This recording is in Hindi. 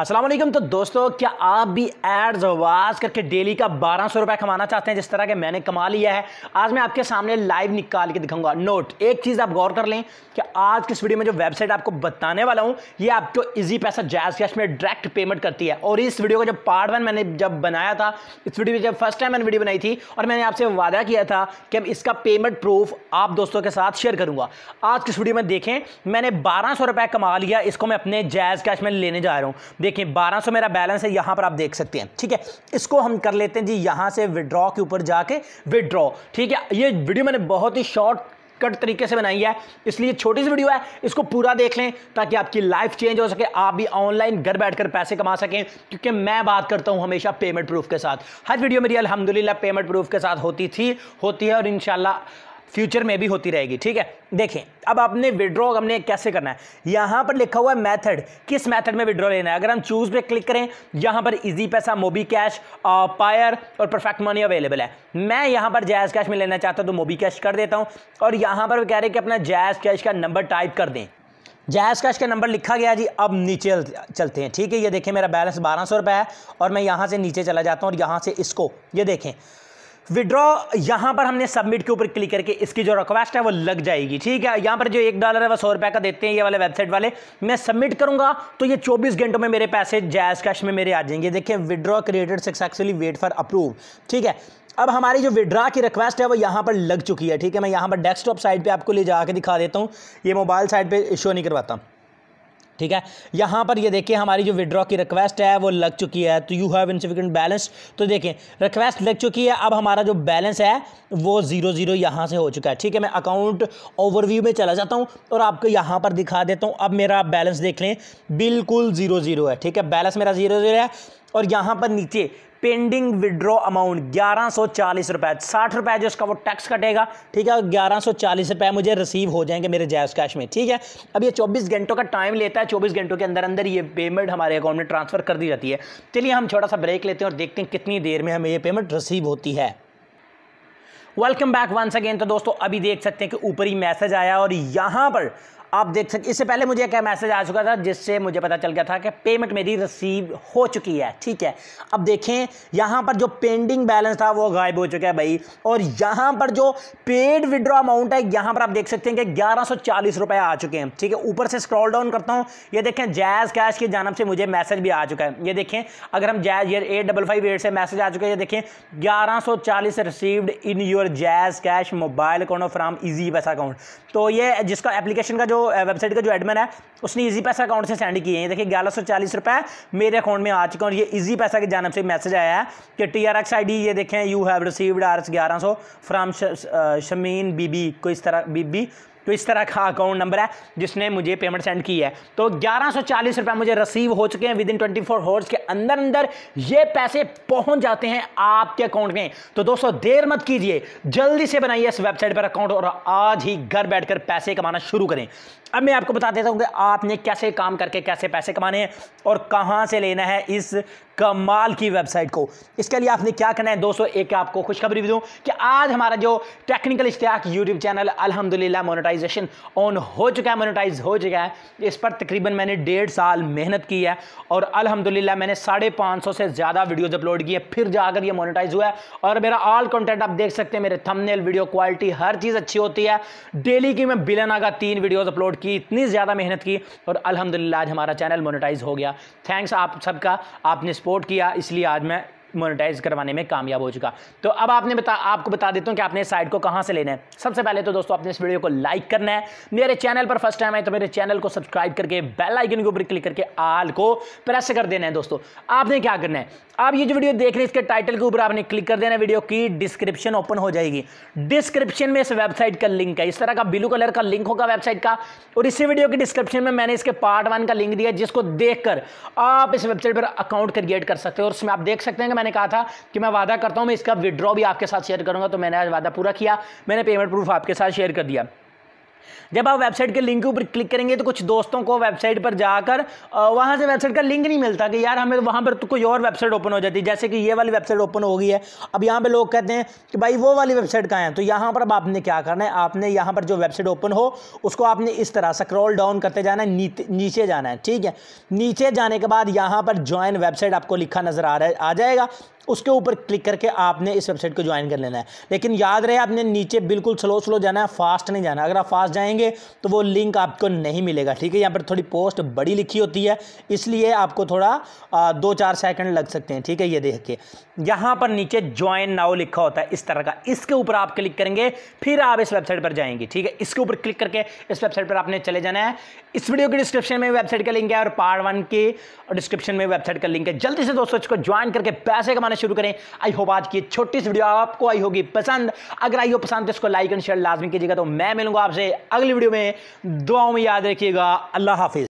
अस्सलाम वालेकुम तो दोस्तों क्या आप भी एड्स आवाज करके डेली का बारह सौ रुपये कमाना चाहते हैं जिस तरह के मैंने कमा लिया है आज मैं आपके सामने लाइव निकाल के दिखाऊंगा नोट एक चीज़ आप गौर कर लें कि आज की इस वीडियो में जो वेबसाइट आपको बताने वाला हूँ ये आपको इजी पैसा जैज कैश में डायरेक्ट पेमेंट करती है और इस वीडियो का जब पार्ट वन मैंने जब बनाया था इस वीडियो में जब फर्स्ट टाइम मैंने वीडियो बनाई थी और मैंने आपसे वादा किया था कि अब इसका पेमेंट प्रूफ आप दोस्तों के साथ शेयर करूँगा आज की इस वीडियो में देखें मैंने बारह सौ रुपये कमा लिया इसको मैं अपने जैज कैश में लेने जा रहा हूँ देखिए 1200 मेरा बैलेंस है यहां पर आप देख सकते हैं ठीक है इसको हम कर लेते हैं जी यहां से विड्रॉ के ऊपर जाके विड्रॉ ठीक है ये वीडियो मैंने बहुत ही शॉर्ट कट तरीके से बनाई है इसलिए छोटी सी वीडियो है इसको पूरा देख लें ताकि आपकी लाइफ चेंज हो सके आप भी ऑनलाइन घर बैठकर पैसे कमा सकें क्योंकि मैं बात करता हूं हमेशा पेमेंट प्रूफ के साथ हर वीडियो मेरी अलहमदिल्ला पेमेंट प्रूफ के साथ होती थी होती है और इन फ्यूचर में भी होती रहेगी ठीक है देखें अब आपने विड्रॉ हमने कैसे करना है यहाँ पर लिखा हुआ है मैथड किस मैथड में विड्रॉ लेना है अगर हम चूज पे क्लिक करें यहाँ पर Easypaisa Mobicash Payeer और परफेक्ट मनी अवेलेबल है मैं यहाँ पर जैज कैश में लेना चाहता हूँ तो मोबी कैश कर देता हूँ और यहाँ पर कह रहे हैं कि अपना जैज कैश का नंबर टाइप कर दें जैज कैश का नंबर लिखा गया जी अब नीचे चलते हैं ठीक है ये देखें मेरा बैलेंस बारह सौ रुपये है और मैं यहाँ से नीचे चला जाता हूँ और यहाँ से इसको ये देखें विड्रॉ यहां पर हमने सबमिट के ऊपर क्लिक करके इसकी जो रिक्वेस्ट है वो लग जाएगी ठीक है यहां पर जो एक डॉलर है वो सौ रुपये का देते हैं ये वाले वेबसाइट वाले मैं सबमिट करूंगा तो ये 24 घंटों में मेरे पैसे जैस कैश में मेरे आ जाएंगे देखिए withdraw created successfully wait for approve ठीक है अब हमारी जो विड्रा की रिक्वेस्ट है वो यहाँ पर लग चुकी है ठीक है मैं यहाँ पर डेस्कटॉप साइड पर आपको ले जाकर दिखा देता हूँ ये मोबाइल साइड पर शो नहीं करवाता ठीक है यहां पर ये देखिए हमारी जो विड्रॉ की रिक्वेस्ट है वो लग चुकी है तो यू हैव इनसिफिकेंट बैलेंस तो देखें रिक्वेस्ट लग चुकी है अब हमारा जो बैलेंस है वो ज़ीरो ज़ीरो यहां से हो चुका है ठीक है मैं अकाउंट ओवरव्यू में चला जाता हूं और आपको यहां पर दिखा देता हूं अब मेरा बैलेंस देख लें बिल्कुल ज़ीरो ज़ीरो है ठीक है बैलेंस मेरा ज़ीरो ज़ीरो है और यहाँ पर नीचे पेंडिंग विड्रॉ अमाउंट ग्यारह सौ चालीस रुपए साठ रुपए जो इसका वो टैक्स कटेगा ठीक है ग्यारह सौ चालीस रुपए मुझे रिसीव हो जाएंगे मेरे जैस कैश में ठीक है अब ये चौबीस घंटों का टाइम लेता है चौबीस घंटों के अंदर अंदर ये पेमेंट हमारे अकाउंट में ट्रांसफर कर दी जाती है चलिए हम छोटा सा ब्रेक लेते हैं और देखते हैं कितनी देर में हमें यह पेमेंट रिसीव होती है वेलकम बैक वंस अगेन तो दोस्तों अभी देख सकते हैं कि ऊपर ही मैसेज आया और यहाँ पर आप देख सकते इससे पहले मुझे क्या मैसेज आ चुका था जिससे मुझे पता चल गया था कि पेमेंट मेरी रिसीव हो चुकी है ठीक है अब देखें यहाँ पर जो पेंडिंग बैलेंस था वो गायब हो चुका है भाई और यहाँ पर जो पेड विड्रॉ अमाउंट है यहाँ पर आप देख सकते हैं कि ग्यारह रुपए आ चुके हैं ठीक है ऊपर से स्क्रॉल डाउन करता हूँ ये देखें जैज़ कैश की जानब से मुझे मैसेज भी आ चुका है ये देखें अगर हम जैज ये एट डबल फाइव एट से मैसेज आ चुका है ये देखें ग्यारह received in your JazzCash mobile account from Easypaisa account तो ये जिसका एप्लीकेशन का जो वेबसाइट का जो एडमिन है उसने इजी पैसा अकाउंट से सेंड किए हैं देखिए ग्यारह सौ चालीस रुपये मेरे अकाउंट में आ चुका और ये इजी पैसा की जानब से मैसेज आया है कि T R X I D ये देखें you have received R S ग्यारह सौ फ्राम शमीन बीबी को इस तरह बीबी तो इस तरह का अकाउंट नंबर है जिसने मुझे पेमेंट सेंड की है तो ग्यारह सौ मुझे रिसीव हो चुके हैं विद इन ट्वेंटी फोर के अंदर अंदर ये पैसे पहुंच जाते हैं आपके अकाउंट में तो दोस्तों देर मत कीजिए जल्दी से बनाइए इस वेबसाइट पर अकाउंट और आज ही घर बैठकर पैसे कमाना शुरू करें अब मैं आपको बता देता हूं कि आपने कैसे काम करके कैसे पैसे कमाने हैं और कहां से लेना है इस कमाल की वेबसाइट को इसके लिए आपने क्या करना है दोस्तों एक आपको खुशखबरी भी दूं कि आज हमारा जो टेक्निकल स्टैक यूट्यूब चैनल अलहमदिल्ला मोनिटाइज मोनेटाइजेशन ऑन हो चुका है मोनेटाइज हो चुका है इस पर तकरीबन मैंने डेढ़ साल मेहनत की है और अल्हम्दुलिल्लाह मैंने साढ़े पाँच सौ से ज़्यादा वीडियोज़ अपलोड किए फिर जाकर ये मोनेटाइज हुआ है और मेरा ऑल कंटेंट आप देख सकते हैं मेरे थमनेल वीडियो क्वालिटी हर चीज़ अच्छी होती है डेली की मैं बिलना का तीन वीडियोज़ अपलोड की इतनी ज़्यादा मेहनत की और अलहमदिल्ला आज हमारा चैनल मोनिटाइज हो गया थैंक्स आप सबका आपने सपोर्ट किया इसलिए आज मैं मोनेटाइज करवाने में कामयाब हो चुका तो अब आपने बता आपको बता देता हूँ कि आपने साइट को कहाँ से लेना है सबसे पहले तो दोस्तों आपने इस वीडियो को लाइक करना है मेरे चैनल पर फर्स्ट टाइम है तो मेरे चैनल को सब्सक्राइब करके बेल आइकन के ऊपर क्लिक करके आल को प्रेस कर देना है दोस्तों आपने क्या करना है आप ये जो वीडियो देख रहे हैं इसके टाइटल के ऊपर आपने क्लिक कर देना है वीडियो की डिस्क्रिप्शन ओपन हो जाएगी डिस्क्रिप्शन में इस वेबसाइट का लिंक है इस तरह का ब्लू कलर का लिंक होगा वेबसाइट का और इसी वीडियो के डिस्क्रिप्शन में मैंने इसके पार्ट वन का लिंक दिया जिसको देखकर आप इस वेबसाइट पर अकाउंट क्रिएट कर सकते हो और उसमें आप देख सकते हैं मैंने कहा था कि मैं वादा करता हूँ मैं इसका विड्रॉ भी आपके साथ शेयर करूँगा तो मैंने आज वादा पूरा किया मैंने पेमेंट प्रूफ आपके साथ शेयर कर दिया जब आप वेबसाइट के लिंक के ऊपर क्लिक करेंगे तो कुछ दोस्तों को वेबसाइट पर जाकर वहाँ से वेबसाइट का लिंक नहीं मिलता कि यार हमें वहाँ पर तो कोई और वेबसाइट ओपन हो जाती है जैसे कि ये वाली वेबसाइट ओपन हो गई है अब यहाँ पे लोग कहते हैं कि भाई वो वाली वेबसाइट कहाँ है तो यहाँ पर अब आपने क्या करना है आपने यहाँ पर जो वेबसाइट ओपन हो उसको आपने इस तरह स्क्रॉल डाउन करते जाना है नीचे जाना है ठीक है नीचे जाने के बाद यहाँ पर ज्वाइन वेबसाइट आपको लिखा नज़र आ रहा है आ जाएगा उसके ऊपर क्लिक करके आपने इस वेबसाइट को ज्वाइन कर लेना है लेकिन याद रहे आपने नीचे बिल्कुल स्लो स्लो जाना है फास्ट नहीं जाना अगर आप फास्ट जाएंगे तो वो लिंक आपको नहीं मिलेगा ठीक है यहाँ पर थोड़ी पोस्ट बड़ी लिखी होती है इसलिए आपको थोड़ा आ, दो चार सेकंड लग सकते हैं ठीक है ये के यहाँ पर नीचे ज्वाइन नाउ लिखा होता है इस तरह का इसके ऊपर आप क्लिक करेंगे फिर आप इस वेबसाइट पर जाएंगे ठीक है इसके ऊपर क्लिक करके इस वेबसाइट पर आपने चले जाना है इस वीडियो के डिस्क्रिप्शन में वेबसाइट का लिंक है और पार्ट वन के डिस्क्रिप्शन में वेबसाइट का लिंक है जल्दी से दोस्तों इसको ज्वाइन करके पैसे कमाने शुरू करें आई होप आज की छोटी सी वीडियो आपको आई होगी पसंद अगर आई हो पसंद तो इसको लाइक एंड शेयर लाजमी कीजिएगा तो मैं मिलूंगा आपसे अगली वीडियो में दुआओं में याद रखिएगा अल्लाह हाफिज़